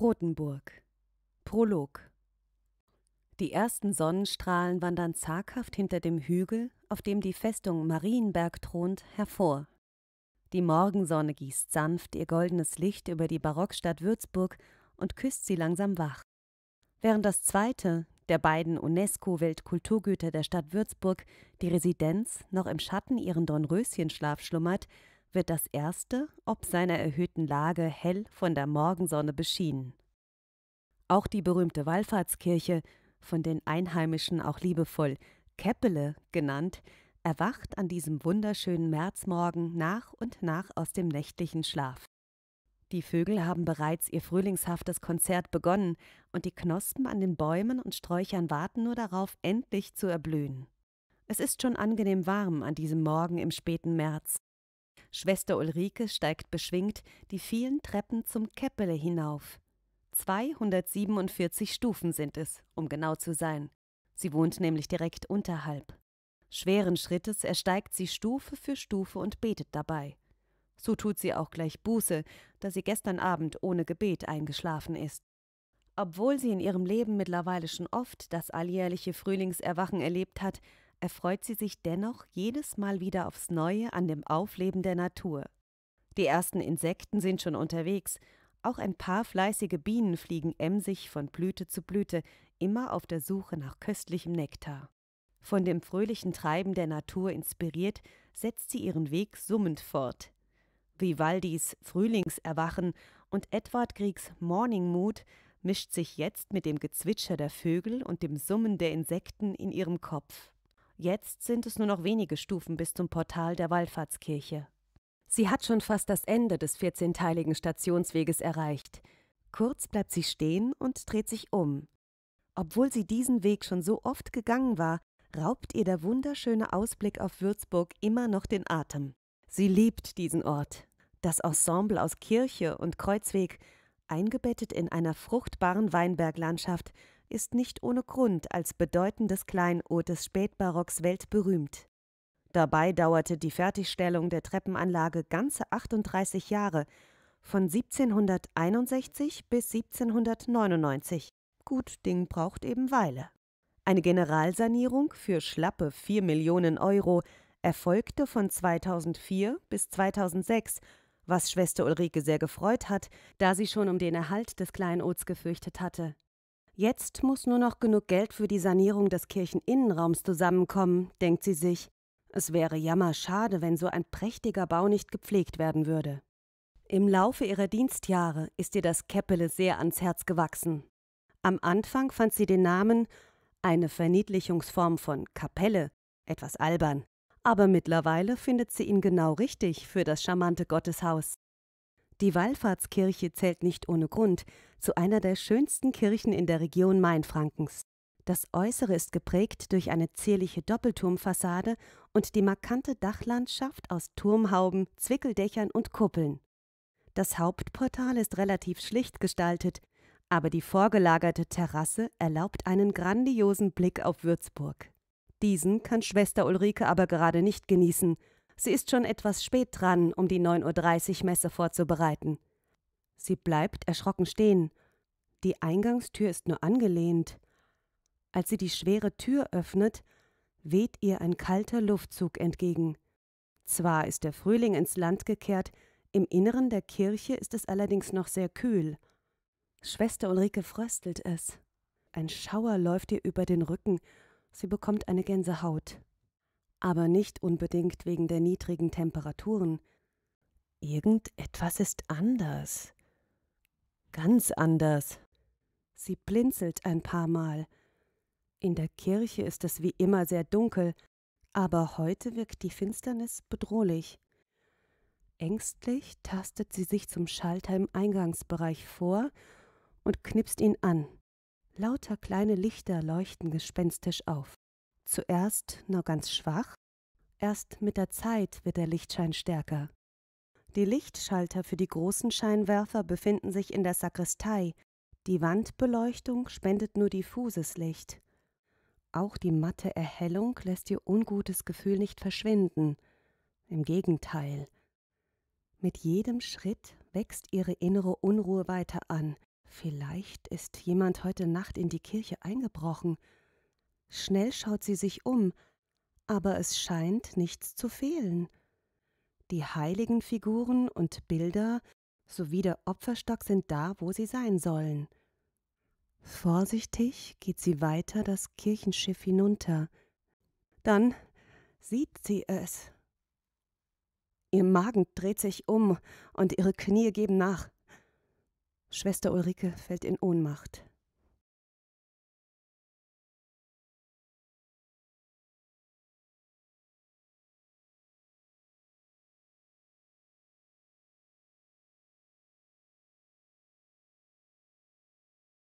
Rotenburg Prolog Die ersten Sonnenstrahlen wandern zaghaft hinter dem Hügel, auf dem die Festung Marienberg thront, hervor. Die Morgensonne gießt sanft ihr goldenes Licht über die Barockstadt Würzburg und küsst sie langsam wach. Während das zweite, der beiden UNESCO-Weltkulturgüter der Stadt Würzburg, die Residenz, noch im Schatten ihren Dornröschenschlaf schlummert, wird das erste, ob seiner erhöhten Lage, hell von der Morgensonne beschienen. Auch die berühmte Wallfahrtskirche, von den Einheimischen auch liebevoll Keppele genannt, erwacht an diesem wunderschönen Märzmorgen nach und nach aus dem nächtlichen Schlaf. Die Vögel haben bereits ihr frühlingshaftes Konzert begonnen, und die Knospen an den Bäumen und Sträuchern warten nur darauf, endlich zu erblühen. Es ist schon angenehm warm an diesem Morgen im späten März. Schwester Ulrike steigt beschwingt die vielen Treppen zum Käppele hinauf. 247 Stufen sind es, um genau zu sein. Sie wohnt nämlich direkt unterhalb. Schweren Schrittes ersteigt sie Stufe für Stufe und betet dabei. So tut sie auch gleich Buße, da sie gestern Abend ohne Gebet eingeschlafen ist. Obwohl sie in ihrem Leben mittlerweile schon oft das alljährliche Frühlingserwachen erlebt hat, erfreut sie sich dennoch jedes Mal wieder aufs Neue an dem Aufleben der Natur. Die ersten Insekten sind schon unterwegs, auch ein paar fleißige Bienen fliegen emsig von Blüte zu Blüte, immer auf der Suche nach köstlichem Nektar. Von dem fröhlichen Treiben der Natur inspiriert, setzt sie ihren Weg summend fort. Vivaldis Frühlingserwachen und Edward Griegs Morning Mood mischt sich jetzt mit dem Gezwitscher der Vögel und dem Summen der Insekten in ihrem Kopf. Jetzt sind es nur noch wenige Stufen bis zum Portal der Wallfahrtskirche. Sie hat schon fast das Ende des 14-teiligen Stationsweges erreicht. Kurz bleibt sie stehen und dreht sich um. Obwohl sie diesen Weg schon so oft gegangen war, raubt ihr der wunderschöne Ausblick auf Würzburg immer noch den Atem. Sie liebt diesen Ort. Das Ensemble aus Kirche und Kreuzweg, eingebettet in einer fruchtbaren Weinberglandschaft, ist nicht ohne Grund als bedeutendes Kleinod des Spätbarocks weltberühmt. Dabei dauerte die Fertigstellung der Treppenanlage ganze 38 Jahre, von 1761 bis 1799. Gut Ding braucht eben Weile. Eine Generalsanierung für schlappe 4 Millionen Euro erfolgte von 2004 bis 2006, was Schwester Ulrike sehr gefreut hat, da sie schon um den Erhalt des Kleinods gefürchtet hatte. Jetzt muss nur noch genug Geld für die Sanierung des Kircheninnenraums zusammenkommen, denkt sie sich. Es wäre jammerschade, wenn so ein prächtiger Bau nicht gepflegt werden würde. Im Laufe ihrer Dienstjahre ist ihr das Käppele sehr ans Herz gewachsen. Am Anfang fand sie den Namen, eine Verniedlichungsform von Kapelle, etwas albern, aber mittlerweile findet sie ihn genau richtig für das charmante Gotteshaus. Die Wallfahrtskirche zählt nicht ohne Grund zu einer der schönsten Kirchen in der Region Mainfrankens. Das Äußere ist geprägt durch eine zierliche Doppelturmfassade und die markante Dachlandschaft aus Turmhauben, Zwickeldächern und Kuppeln. Das Hauptportal ist relativ schlicht gestaltet, aber die vorgelagerte Terrasse erlaubt einen grandiosen Blick auf Würzburg. Diesen kann Schwester Ulrike aber gerade nicht genießen – Sie ist schon etwas spät dran, um die 9.30 Uhr Messe vorzubereiten. Sie bleibt erschrocken stehen. Die Eingangstür ist nur angelehnt. Als sie die schwere Tür öffnet, weht ihr ein kalter Luftzug entgegen. Zwar ist der Frühling ins Land gekehrt, im Inneren der Kirche ist es allerdings noch sehr kühl. Schwester Ulrike fröstelt es. Ein Schauer läuft ihr über den Rücken, sie bekommt eine Gänsehaut aber nicht unbedingt wegen der niedrigen Temperaturen. Irgendetwas ist anders. Ganz anders. Sie blinzelt ein paar Mal. In der Kirche ist es wie immer sehr dunkel, aber heute wirkt die Finsternis bedrohlich. Ängstlich tastet sie sich zum Schalter im Eingangsbereich vor und knipst ihn an. Lauter kleine Lichter leuchten gespenstisch auf zuerst nur ganz schwach, erst mit der Zeit wird der Lichtschein stärker. Die Lichtschalter für die großen Scheinwerfer befinden sich in der Sakristei, die Wandbeleuchtung spendet nur diffuses Licht. Auch die matte Erhellung lässt ihr ungutes Gefühl nicht verschwinden, im Gegenteil. Mit jedem Schritt wächst ihre innere Unruhe weiter an. Vielleicht ist jemand heute Nacht in die Kirche eingebrochen, Schnell schaut sie sich um, aber es scheint nichts zu fehlen. Die heiligen Figuren und Bilder sowie der Opferstock sind da, wo sie sein sollen. Vorsichtig geht sie weiter das Kirchenschiff hinunter. Dann sieht sie es. Ihr Magen dreht sich um und ihre Knie geben nach. Schwester Ulrike fällt in Ohnmacht.